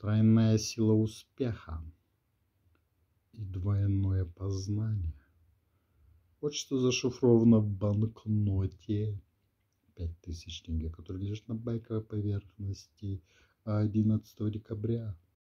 Тройная сила успеха и двойное познание. Вот что зашифровано в банкноте 5000 тенге, который лежит на байковой поверхности 11 декабря